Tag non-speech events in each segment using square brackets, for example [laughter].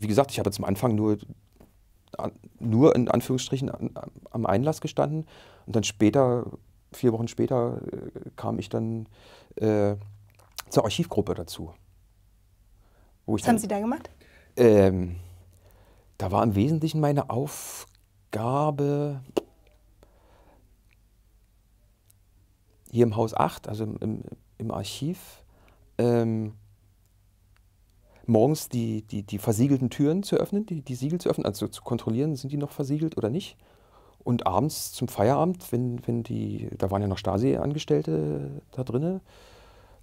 wie gesagt, ich habe zum Anfang nur, nur in Anführungsstrichen am Einlass gestanden und dann später, vier Wochen später, äh, kam ich dann äh, zur Archivgruppe dazu. Was dann, haben Sie da gemacht? Ähm, da war im Wesentlichen meine Aufgabe hier im Haus 8, also im, im Archiv, ähm, morgens die, die, die versiegelten Türen zu öffnen, die, die Siegel zu öffnen, also zu kontrollieren, sind die noch versiegelt oder nicht. Und abends zum Feierabend, wenn, wenn die, da waren ja noch Stasi-Angestellte da drinnen,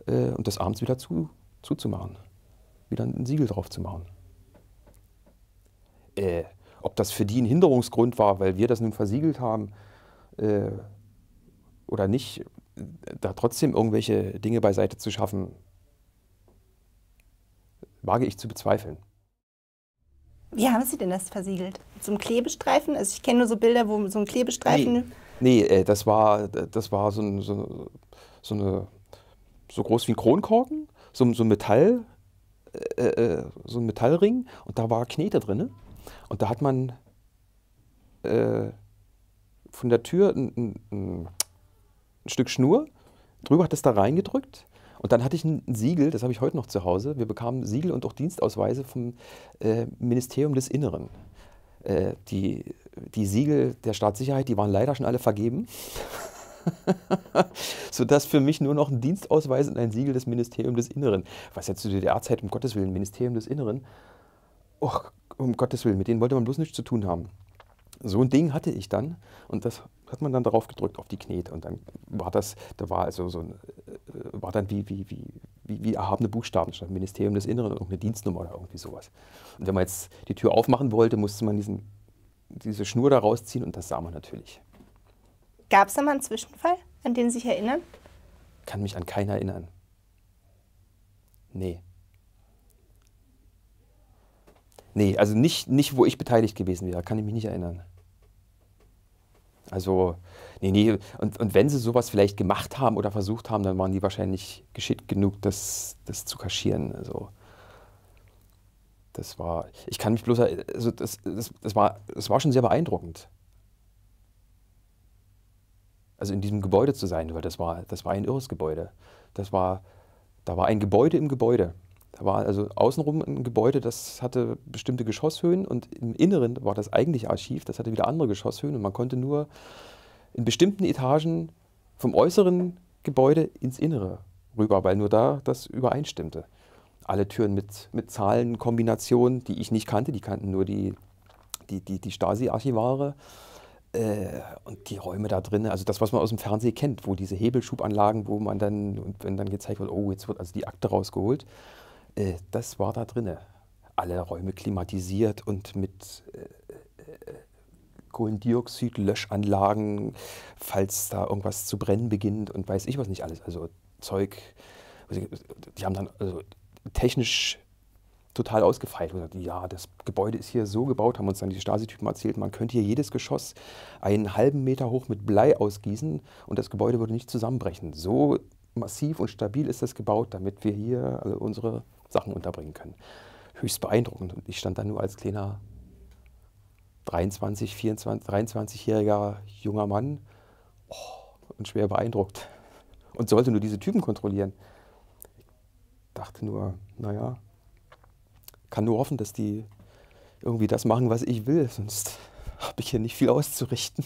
äh, und das abends wieder zu, zuzumachen. Wieder ein Siegel drauf zu machen. Äh, ob das für die ein Hinderungsgrund war, weil wir das nun versiegelt haben äh, oder nicht, äh, da trotzdem irgendwelche Dinge beiseite zu schaffen, wage ich zu bezweifeln. Wie haben Sie denn das versiegelt? Mit so einem Klebestreifen? Also ich kenne nur so Bilder, wo so ein Klebestreifen... Nee, nee äh, das war, das war so, ein, so, so, eine, so groß wie ein Kronkorken, so, so ein Metall, äh, äh so ein Metallring und da war Knete drin. Und da hat man äh, von der Tür ein, ein, ein Stück Schnur, drüber hat es da reingedrückt und dann hatte ich ein Siegel, das habe ich heute noch zu Hause. Wir bekamen Siegel und auch Dienstausweise vom äh, Ministerium des Inneren. Äh, die, die Siegel der Staatssicherheit, die waren leider schon alle vergeben. [laughs] sodass für mich nur noch ein Dienstausweis und ein Siegel des Ministeriums des Inneren, was ja zu DDR-Zeit um Gottes Willen, Ministerium des Inneren, Och, um Gottes Willen, mit denen wollte man bloß nichts zu tun haben. So ein Ding hatte ich dann und das hat man dann darauf gedrückt auf die Knete und dann war das, da war also so ein äh, war dann wie, wie, wie, wie, wie erhabene Buchstaben, statt Ministerium des Inneren oder irgendeine Dienstnummer oder irgendwie sowas. Und wenn man jetzt die Tür aufmachen wollte, musste man diesen, diese Schnur da rausziehen und das sah man natürlich. Gab es da mal einen Zwischenfall, an den Sie sich erinnern? Kann mich an keinen erinnern. Nee. Nee, also nicht, nicht, wo ich beteiligt gewesen wäre, kann ich mich nicht erinnern. Also, nee, nee. Und, und wenn sie sowas vielleicht gemacht haben oder versucht haben, dann waren die wahrscheinlich geschickt genug, das, das zu kaschieren. Also, das war, ich kann mich bloß, also das, das, das, war, das war schon sehr beeindruckend. Also in diesem Gebäude zu sein, weil das war, das war ein irres Gebäude. Das war, da war ein Gebäude im Gebäude. Da war also außenrum ein Gebäude, das hatte bestimmte Geschosshöhen und im Inneren war das eigentliche Archiv, das hatte wieder andere Geschosshöhen und man konnte nur in bestimmten Etagen vom äußeren Gebäude ins Innere rüber, weil nur da das übereinstimmte. Alle Türen mit, mit Zahlenkombinationen, die ich nicht kannte, die kannten nur die, die, die, die Stasi-Archivare. Äh, und die Räume da drin, also das, was man aus dem Fernsehen kennt, wo diese Hebelschubanlagen, wo man dann, wenn dann gezeigt wird, oh, jetzt wird also die Akte rausgeholt, äh, das war da drinne. Alle Räume klimatisiert und mit äh, äh, Kohlendioxid-Löschanlagen, falls da irgendwas zu brennen beginnt und weiß ich was nicht alles. Also Zeug, die haben dann also technisch total ausgefeilt und gesagt, ja, das Gebäude ist hier so gebaut, haben uns dann die Stasi-Typen erzählt, man könnte hier jedes Geschoss einen halben Meter hoch mit Blei ausgießen und das Gebäude würde nicht zusammenbrechen. So massiv und stabil ist das gebaut, damit wir hier also unsere Sachen unterbringen können. Höchst beeindruckend. Und ich stand da nur als kleiner 23, 24, 23-jähriger junger Mann oh, und schwer beeindruckt und sollte nur diese Typen kontrollieren. Ich dachte nur, naja, kann nur hoffen, dass die irgendwie das machen, was ich will, sonst habe ich hier nicht viel auszurichten.